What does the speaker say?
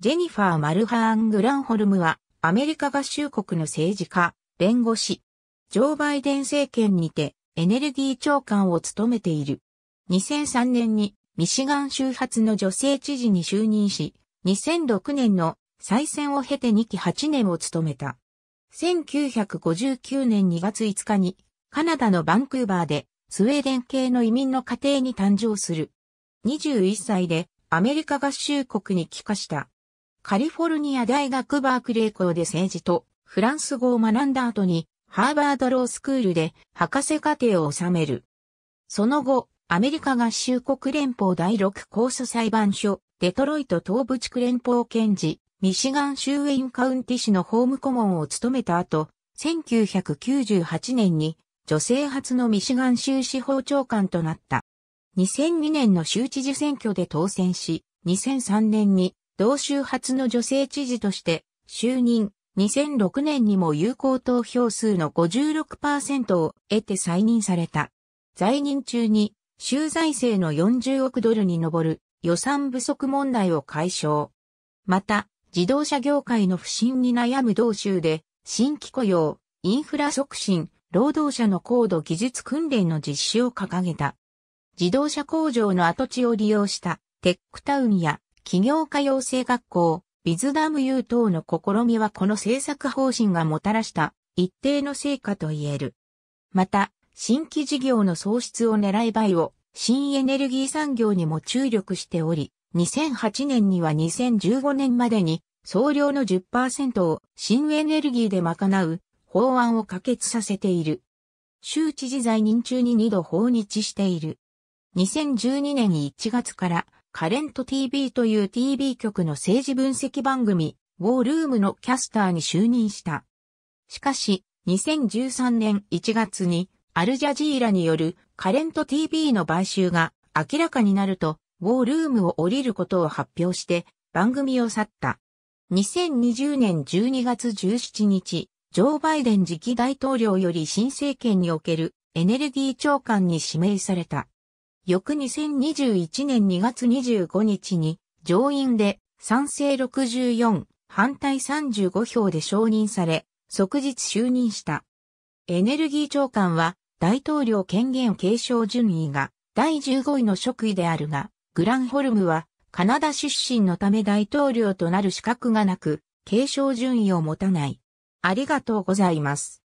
ジェニファー・マルハーン・グランホルムは、アメリカ合衆国の政治家、弁護士、ジョー・バイデン政権にて、エネルギー長官を務めている。2003年に、ミシガン州発の女性知事に就任し、2006年の再選を経て2期8年を務めた。1959年2月5日に、カナダのバンクーバーで、スウェーデン系の移民の家庭に誕生する。21歳で、アメリカ合衆国に帰化した。カリフォルニア大学バークレー校で政治とフランス語を学んだ後に、ハーバードロースクールで博士課程を収める。その後、アメリカ合衆国連邦第6高訴裁判所、デトロイト東部地区連邦検事、ミシガン州ウェインカウンティ市の法務顧問を務めた後、1998年に女性初のミシガン州司法長官となった。2002年の州知事選挙で当選し、2003年に同州初の女性知事として、就任、2006年にも有効投票数の56％を得て再任された。在任中に、州財政の40億ドルに上る予算不足問題を解消。また、自動車業界の不振に悩む同州で、新規雇用、インフラ促進、労働者の高度技術訓練の実施を掲げた。自動車工場の跡地を利用したテックタウンや企業家養成学校、ビズダム U 等の試みはこの政策方針がもたらした一定の成果と言える。また、新規事業の創出を狙い倍を新エネルギー産業にも注力しており、2008年には2015年までに総量の10%を新エネルギーで賄う法案を可決させている。州知事在任中に2度訪日している。2012年1月からカレント TV という TV 局の政治分析番組、ウォールームのキャスターに就任した。しかし、2013年1月に、アルジャジーラによるカレント TV の買収が明らかになると、ウォールームを降りることを発表して、番組を去った。2020年12月17日、ジョー・バイデン次期大統領より新政権におけるエネルギー長官に指名された。翌2021年2月25日に、上院で賛成64、反対35票で承認され、即日就任した。エネルギー長官は、大統領権限継承順位が第15位の職位であるが、グランホルムはカナダ出身のため大統領となる資格がなく、継承順位を持たない。ありがとうございます。